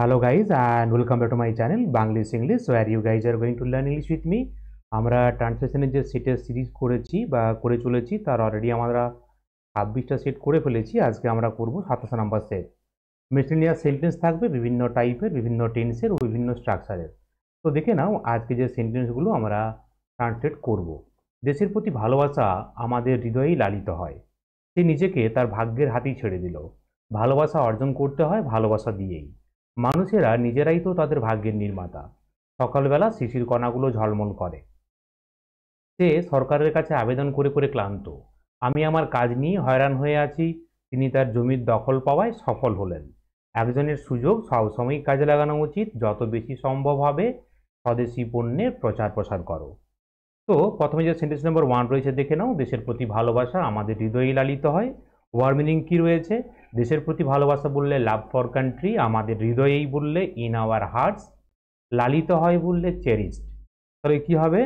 Hello guys and welcome back to my channel Bangladesh English where you guys are going to learn English with me আমরা ট্রান্সলেশনের যে সেটের series করেছি বা করে চলেছি তার অলরেডি আমরা ছাব্বিশটা সেট করে ফেলেছি আজকে আমরা করব সাতাশ নাম্বার সেট মিসলিনিয়াস সেন্টেন্স থাকবে বিভিন্ন টাইপের বিভিন্ন টেন্সের বিভিন্ন স্ট্রাকচারের তো দেখে নাও আজকে যে সেন্টেন্সগুলো আমরা ট্রান্সলেট করব। দেশের প্রতি ভালোবাসা আমাদের হৃদয়েই লালিত হয় সে নিজেকে তার ভাগ্যের হাতেই ছেড়ে দিল ভালোবাসা অর্জন করতে হয় ভালোবাসা দিয়েই মানুষেরা নিজেরাই তো তাদের ভাগ্যের নির্মাতা সকালবেলা শিশির কণাগুলো ঝলমল করে সে সরকারের কাছে আবেদন করে করে ক্লান্ত আমি আমার কাজ নিয়ে হয়রান হয়ে আছি তিনি তার জমির দখল পাওয়ায় সফল হলেন একজনের সুযোগ সবসময়ই কাজে লাগানো উচিত যত বেশি সম্ভব হবে স্বদেশি পণ্যের প্রচার প্রসার করো তো প্রথমে যে সেন্টেন্স নম্বর ওয়ান রয়েছে দেখে নাও দেশের প্রতি ভালোবাসা আমাদের হৃদয়ে লালিত হয় মিনিং কি রয়েছে দেশের প্রতি ভালোবাসা বললে লাভ ফর কান্ট্রি আমাদের হৃদয়েই বললে ইন আওয়ার হার্টস লালিত হয় বললে চেরিস্ট তাহলে কি হবে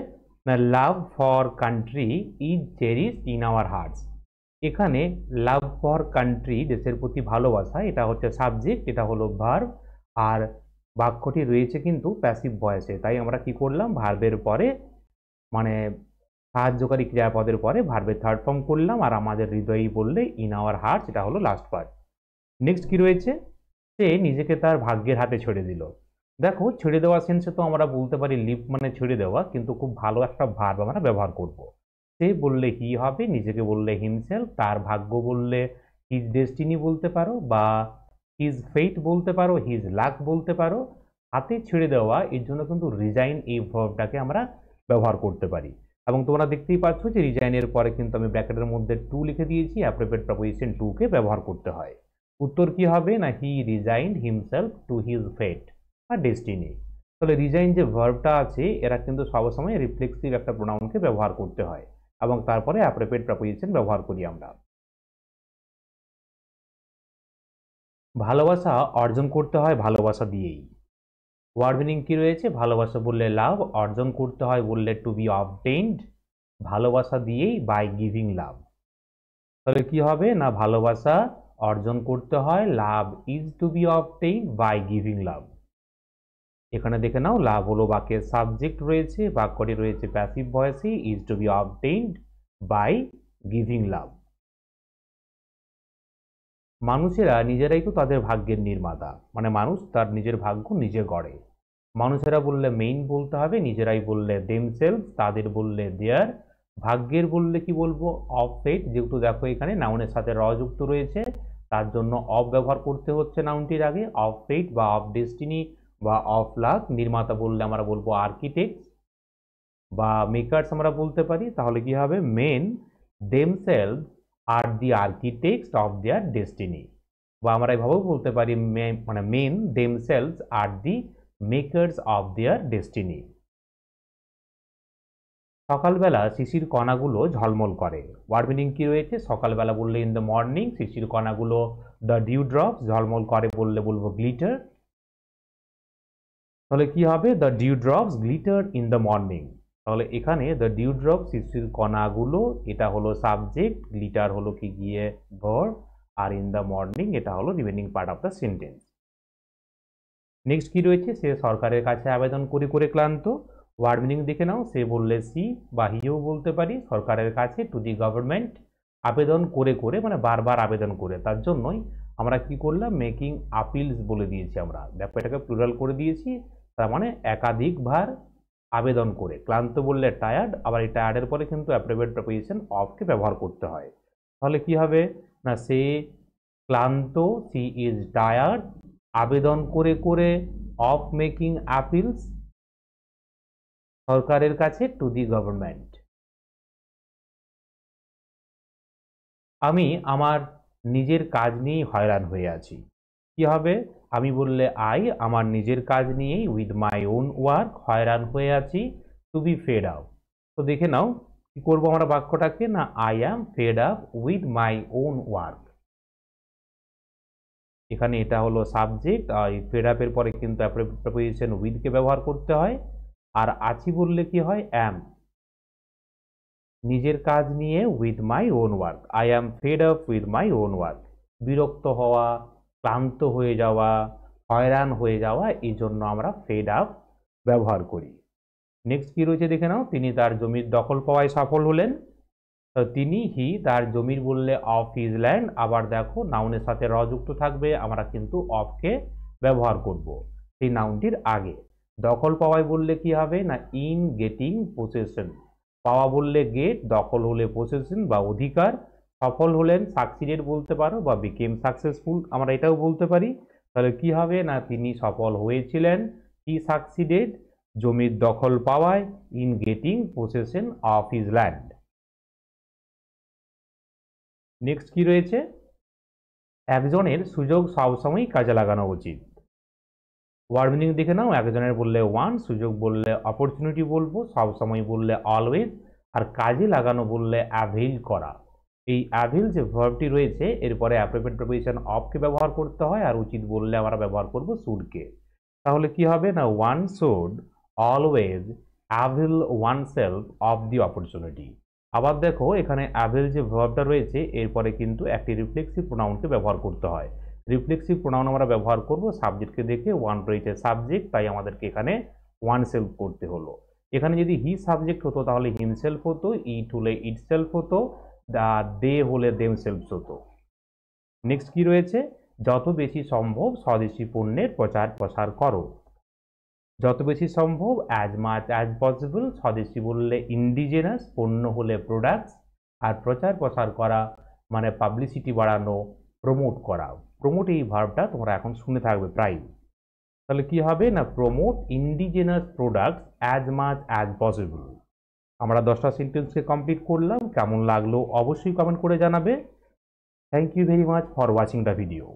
না love for country is cherished in our hearts এখানে লাভ ফর কান্ট্রি দেশের প্রতি ভালোবাসা এটা হচ্ছে সাবজেক্ট এটা হলো ভার্ব আর বাক্যটি রয়েছে কিন্তু প্যাসিভ বয়সে তাই আমরা কি করলাম ভার্বের পরে মানে সাহায্যকারী ক্রিয়াপদের পরে ভার্বের থার্ড ফর্ম করলাম আর আমাদের হৃদয়ই বললে ইন আওয়ার হার্ট সেটা হলো লাস্ট পার্ট নেক্সট কি রয়েছে সে নিজেকে তার ভাগ্যের হাতে ছেড়ে দিল দেখো ছেড়ে দেওয়া সেন্সে তো আমরা বলতে পারি লিভ মানে ছেড়ে দেওয়া কিন্তু খুব ভালো একটা ভার্ব আমরা ব্যবহার করব। সে বললে হি হবে নিজেকে বললে হিমসেলফ তার ভাগ্য বললে হিজ ডেস্টিনি বলতে পারো বা হিজ ফেইট বলতে পারো হিজ লাক বলতে পারো হাতে ছেড়ে দেওয়া এর জন্য কিন্তু রিজাইন এই ভার্বটাকে আমরা ব্যবহার করতে পারি এবং তোমরা দেখতেই পাচ্ছ যে রিজাইনের পরে কিন্তু আমি ব্র্যাকেটের মধ্যে টু লিখে দিয়েছি অ্যাপ্রোপ্রিয়েট প্রপোজিশন টুকে ব্যবহার করতে হয় উত্তর কি হবে না he resigned himself to his fate আর ডেস্টিনি তাহলে রিজাইন যে ভার্বটা আছে এরা কিন্তু সবসময় রিফ্লেক্সিভ একটা প্রোনাউনকে ব্যবহার করতে হয় এবং তারপরে অ্যাপ্রোপ্রিয়েট প্রপোজিশন ব্যবহার করি আমরা ভালোবাসা অর্জন করতে হয় ভালোবাসা দিয়েই ওয়ার্ড মিনিং কী রয়েছে ভালোবাসা বললে লাভ অর্জন করতে হয় বললে টু বি অবটেন্ড ভালোবাসা দিয়েই বাই গিভিং লাভ তাহলে কি হবে না ভালোবাসা অর্জন করতে হয় love is to be obtain by giving love এখানে দেখে নাও লাভ হলো বাক্যের সাবজেক্ট রয়েছে বাক্যটি রয়েছে প্যাসিভ ভয়েসে is to be obtained by giving love মানুষেরা নিজেরাই তো তাদের ভাগ্যের নির্মাতা মানে মানুষ তার নিজের ভাগ্য নিজে গড়ে মানুষেরা বললে মেইন বলতে হবে নিজেরাই বললে দেমসেল তাদের বললে দেয়ার ভাগ্যের বললে কি বলবো অফ ফেট যেহেতু দেখো এখানে নাউনের সাথে রযুক্ত রয়েছে তার জন্য অফ ব্যবহার করতে হচ্ছে নাউনটির আগে অফ ফেট বা অফ ডেস্টিনি বা অফ লাক নির্মাতা বললে আমরা বলবো আর্কিটেক্ট বা মেকার্স আমরা বলতে পারি তাহলে কি হবে men themselves are the architects of their destiny বা আমরা এভাবেও বলতে পারি মানে men themselves are the makers of their destiny সকালবেলা শিশির কণাগুলো ঝলমল করে ওয়ার্ড মিনিং কী রয়েছে সকালবেলা বললে ইন দ্য মর্নিং শিশির কণাগুলো দ্য ডিউ ড্রপ ঝলমল করে বললে বলবো গ্লিটার তাহলে কি হবে the dew drops glitter in the morning তাহলে এখানে দ্য ডিউ ড্রপ কণাগুলো এটা হলো সাবজেক্ট লিটার হলো কি গিয়ে ভর আর ইন দ্য মর্নিং এটা হলো remaining part of the sentence next কি রয়েছে সে সরকারের কাছে আবেদন করে করে ক্লান্ত ওয়ার্ড মিনিং দেখে নাও সে বললে সি বা হিও বলতে পারি সরকারের কাছে টু দি গভর্নমেন্ট আবেদন করে করে মানে বারবার আবেদন করে তার জন্যই আমরা কি করলাম মেকিং আপিলস বলে দিয়েছি আমরা ব্যাপারটাকে প্লুরাল করে দিয়েছি তার মানে একাধিকবার আবেদন করে ক্লান্ত বললে টায়ার্ড আবার এই টায়ার্ডের পরে কিন্তু অ্যাপ্রোভেড প্রপোজিশন অফকে ব্যবহার করতে হয় তাহলে কি হবে না সে ক্লান্ত সি ইজ টায়ার্ড আবেদন করে করে অফ মেকিং আপিলস সরকারের কাছে টু দি গভর্নমেন্ট আমি আমার নিজের কাজ নিয়েই হয়রান হয়ে আছি কি হবে আমি বললে আই আমার নিজের কাজ নিয়েই উইথ মাই ওন ওয়ার্ক হয়রান হয়ে আছি টু বি ফেড আপ তো দেখে নাও কি করবো আমরা বাক্যটাকে না I am fed up with my own work এখানে এটা হলো সাবজেক্ট আর ফেড আপের পরে কিন্তু প্রপোজিশন উইথকে ব্যবহার করতে হয় আর আছি বললে কি হয় অ্যাম নিজের কাজ নিয়ে with my own work I am fed up with my own work বিরক্ত হওয়া ক্লান্ত হয়ে যাওয়া হয়রান হয়ে যাওয়া এই জন্য আমরা ফেড আপ ব্যবহার করি নেক্সট কী রয়েছে দেখে নাও তিনি তার জমির দখল পাওয়ায় সফল হলেন তিনি হি তার জমির বললে অফ ইজ ল্যান্ড আবার দেখো নাউনের সাথে র যুক্ত থাকবে আমরা কিন্তু অফকে ব্যবহার করব সেই নাউনটির আগে দখল পাওয়ায় বললে কি হবে না ইন গেটিং পোসেশন পাওয়া বললে গেট দখল হলে পোসেশন বা অধিকার সফল হলেন সাকসিডেড বলতে পারো বা বিকেম সাকসেসফুল আমরা এটাও বলতে পারি তাহলে কি হবে না তিনি সফল হয়েছিলেন কি সাকসিডেড জমির দখল পাওয়ায় in getting possession of his land next কি রয়েছে একজনের সুযোগ সবসময়ই কাজে লাগানো উচিত ওয়ার্মিনিং মিনিং দেখে নাও একজনের বললে ওয়ান সুযোগ বললে অপরচুনিটি বলবো সবসময় বললে অলওয়েজ আর কাজে লাগানো বললে অ্যাভেল করা এই আভিল যে ভার্বটি রয়েছে এরপরে অ্যাপ্রোপ্রিয়েট প্রপোজিশন অফকে ব্যবহার করতে হয় আর উচিত বললে আমরা ব্যবহার করব শুডকে তাহলে কি হবে না one should always avail oneself of the opportunity আবার দেখো এখানে অ্যাভিল যে ভার্বটা রয়েছে এরপরে কিন্তু একটি রিফ্লেক্সিভ প্রোনাউনকে ব্যবহার করতে হয় রিফ্লেক্সিভ প্রোনাউন আমরা ব্যবহার করব সাবজেক্টকে দেখে ওয়ান রয়েছে সাবজেক্ট তাই আমাদেরকে এখানে ওয়ান সেলফ করতে হলো এখানে যদি হি সাবজেক্ট হতো তাহলে হিমসেলফ হতো ইট হলে সেলফ হতো দ্য দে হলে দেমসেলস হতো নেক্সট কি রয়েছে যত বেশি সম্ভব স্বদেশি পণ্যের প্রচার প্রসার করো যত বেশি সম্ভব অ্যাজ মাচ অ্যাজ পসিবল স্বদেশি বললে ইন্ডিজেনাস পণ্য হলে প্রোডাক্টস আর প্রচার প্রসার করা মানে পাবলিসিটি বাড়ানো প্রমোট করা প্রমোট এই ভার্বটা তোমরা এখন শুনে থাকবে প্রায় তাহলে কি হবে না promote indigenous products as much as possible আমরা দশটা সেন্টেন্সকে কমপ্লিট করলাম কেমন লাগলো অবশ্যই কমেন্ট করে জানাবে thank you very much for watching the video